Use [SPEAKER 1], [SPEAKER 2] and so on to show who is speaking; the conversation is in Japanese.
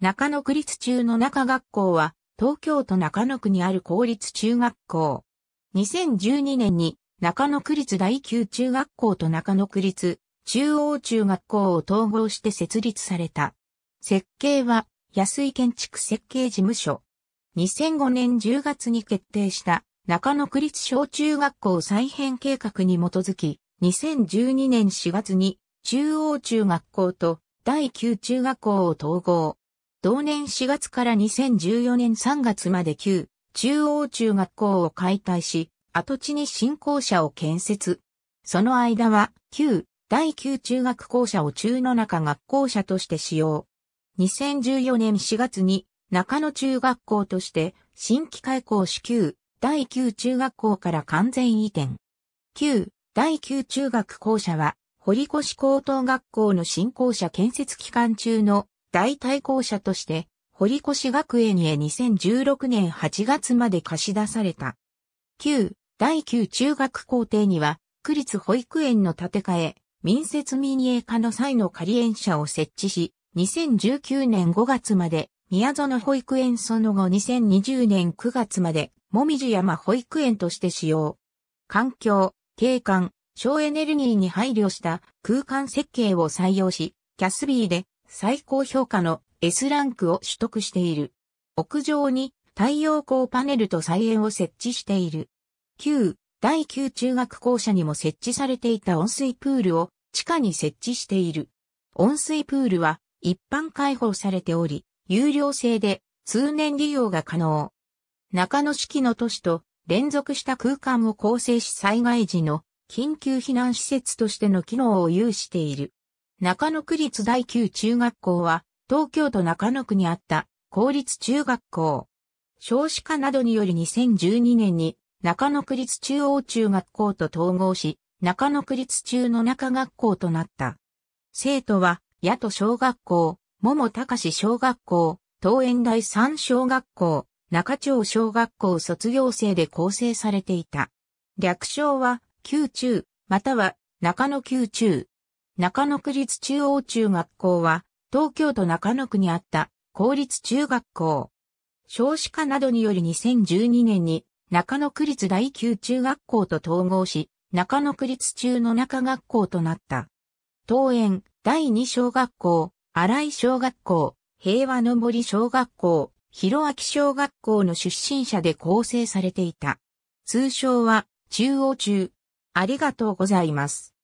[SPEAKER 1] 中野区立中の中学校は、東京都中野区にある公立中学校。2012年に中野区立第9中学校と中野区立中央中学校を統合して設立された。設計は安井建築設計事務所。2005年10月に決定した中野区立小中学校再編計画に基づき、2012年4月に中央中学校と第9中学校を統合。同年4月から2014年3月まで旧中央中学校を解体し、跡地に新校舎を建設。その間は旧第9中学校舎を中の中学校舎として使用。2014年4月に中野中学校として新規開校し旧第9中学校から完全移転。旧第9中学校舎は堀越高等学校の新校舎建設期間中の大対抗者として、堀越学園へ2016年8月まで貸し出された。旧、第9中学校庭には、区立保育園の建て替え、民設民営化の際の仮園舎を設置し、2019年5月まで、宮園保育園その後2020年9月まで、もみじ山保育園として使用。環境、景観、省エネルギーに配慮した空間設計を採用し、キャスビーで最高評価の S ランクを取得している。屋上に太陽光パネルと菜園を設置している。旧、第9中学校舎にも設置されていた温水プールを地下に設置している。温水プールは一般開放されており、有料制で通年利用が可能。中野式の都市と連続した空間を構成し災害時の緊急避難施設としての機能を有している。中野区立第9中学校は、東京都中野区にあった公立中学校。少子化などにより2012年に中野区立中央中学校と統合し、中野区立中の中学校となった。生徒は、野戸小学校、桃高志小学校、東園大三小学校、中町小学校卒業生で構成されていた。略称は、旧中、または中野旧中中野区立中央中学校は、東京都中野区にあった公立中学校。少子化などにより2012年に中野区立第9中学校と統合し、中野区立中の中学校となった。東園、第2小学校、新井小学校、平和の森小学校、広明小学校の出身者で構成されていた。通称は、中央中。ありがとうございます。